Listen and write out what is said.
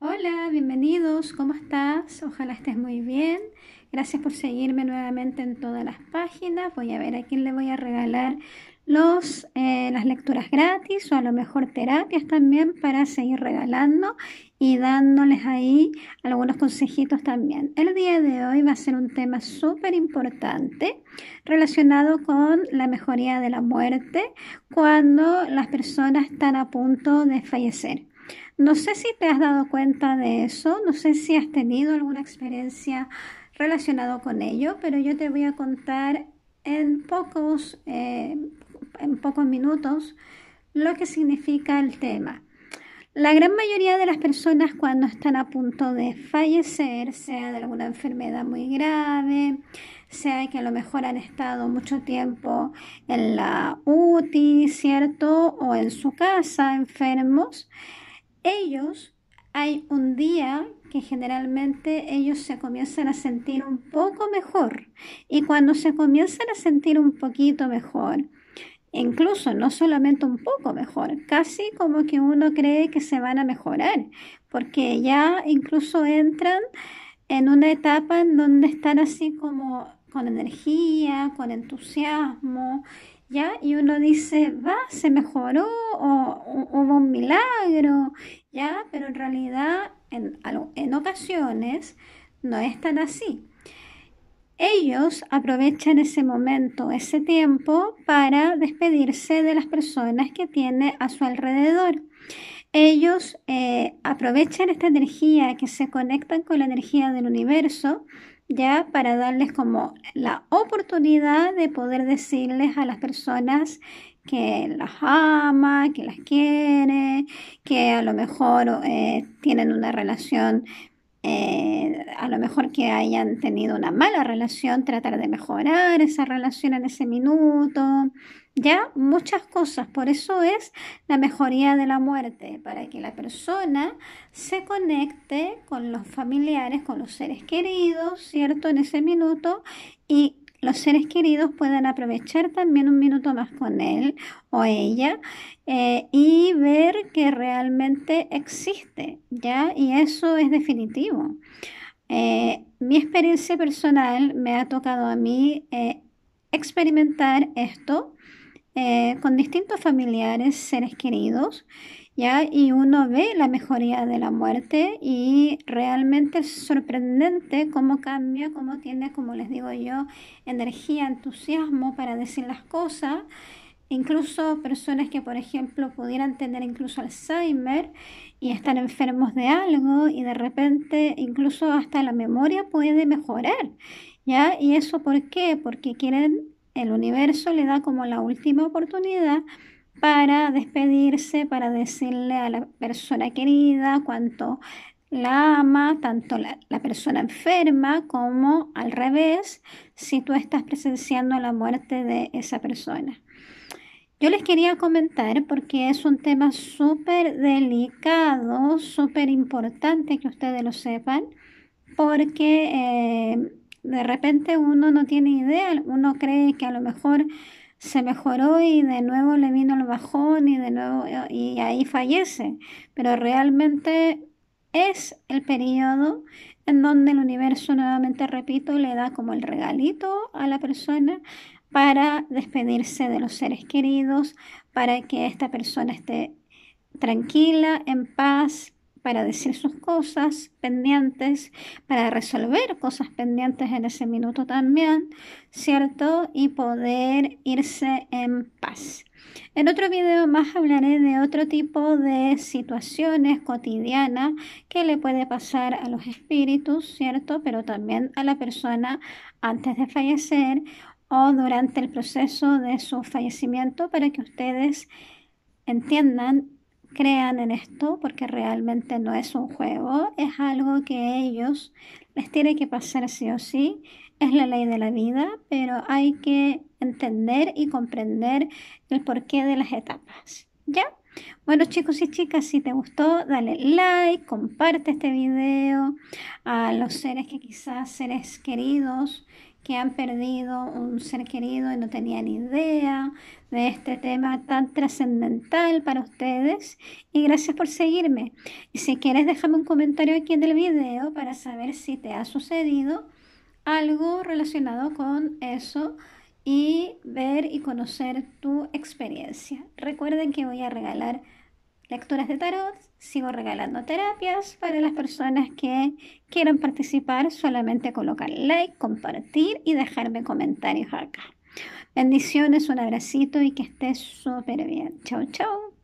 Hola, bienvenidos, ¿cómo estás? Ojalá estés muy bien. Gracias por seguirme nuevamente en todas las páginas. Voy a ver a quién le voy a regalar los, eh, las lecturas gratis o a lo mejor terapias también para seguir regalando y dándoles ahí algunos consejitos también. El día de hoy va a ser un tema súper importante relacionado con la mejoría de la muerte cuando las personas están a punto de fallecer. No sé si te has dado cuenta de eso, no sé si has tenido alguna experiencia relacionada con ello, pero yo te voy a contar en pocos, eh, en pocos minutos lo que significa el tema. La gran mayoría de las personas cuando están a punto de fallecer, sea de alguna enfermedad muy grave, sea que a lo mejor han estado mucho tiempo en la UTI, ¿cierto? O en su casa, enfermos, ellos hay un día que generalmente ellos se comienzan a sentir un poco mejor y cuando se comienzan a sentir un poquito mejor, incluso no solamente un poco mejor, casi como que uno cree que se van a mejorar, porque ya incluso entran en una etapa en donde están así como con energía, con entusiasmo ¿ya? Y uno dice, va, se mejoró o, hubo un milagro, ¿ya? Pero en realidad, en, ocasiones, no es tan así. Ellos aprovechan ese momento, ese tiempo, para despedirse de las personas que tiene a su alrededor. Ellos eh, aprovechan esta energía que se conectan con la energía del universo ya para darles como la oportunidad de poder decirles a las personas que las ama, que las quiere, que a lo mejor eh, tienen una relación eh, a lo mejor que hayan tenido una mala relación, tratar de mejorar esa relación en ese minuto, ya muchas cosas. Por eso es la mejoría de la muerte, para que la persona se conecte con los familiares, con los seres queridos, ¿cierto? En ese minuto y los seres queridos puedan aprovechar también un minuto más con él o ella eh, y ver que realmente existe, ¿ya? Y eso es definitivo. Eh, mi experiencia personal me ha tocado a mí eh, experimentar esto eh, con distintos familiares, seres queridos, ¿ya? Y uno ve la mejoría de la muerte y realmente es sorprendente cómo cambia, cómo tiene, como les digo yo, energía, entusiasmo para decir las cosas incluso personas que, por ejemplo, pudieran tener incluso Alzheimer y estar enfermos de algo y de repente incluso hasta la memoria puede mejorar, ¿ya? ¿Y eso por qué? Porque quieren, el universo le da como la última oportunidad para despedirse, para decirle a la persona querida cuánto la ama, tanto la, la, persona enferma como al revés, si tú estás presenciando la muerte de esa persona. Yo les quería comentar porque es un tema súper delicado, súper importante que ustedes lo sepan, porque eh, de repente uno no tiene idea, uno cree que a lo mejor se mejoró y de nuevo le vino el bajón y de nuevo eh, y ahí fallece, pero realmente es el periodo en donde el universo nuevamente, repito, le da como el regalito a la persona para despedirse de los seres queridos, para que esta persona esté tranquila, en paz, para decir sus cosas pendientes, para resolver cosas pendientes en ese minuto también, ¿cierto? Y poder irse en paz. En otro video más hablaré de otro tipo de situaciones cotidianas que le puede pasar a los espíritus, ¿cierto? Pero también a la persona antes de fallecer o durante el proceso de su fallecimiento para que ustedes entiendan, crean en esto, porque realmente no es un juego, es algo que ellos les tiene que pasar sí o sí, es la ley de la vida, pero hay que entender y comprender el porqué de las etapas. ¿Ya? Bueno chicos y chicas, si te gustó, dale like, comparte este video a los seres que quizás seres queridos que han perdido un ser querido y no tenían idea de este tema tan trascendental para ustedes. Y gracias por seguirme. Y si quieres, déjame un comentario aquí en el video para saber si te ha sucedido algo relacionado con eso y ver y conocer tu experiencia. Recuerden que voy a regalar lecturas de tarot, sigo regalando terapias para las personas que quieran participar, solamente colocar like, compartir y dejarme comentarios acá. Bendiciones, un abracito y que estés súper bien. Chau, chau.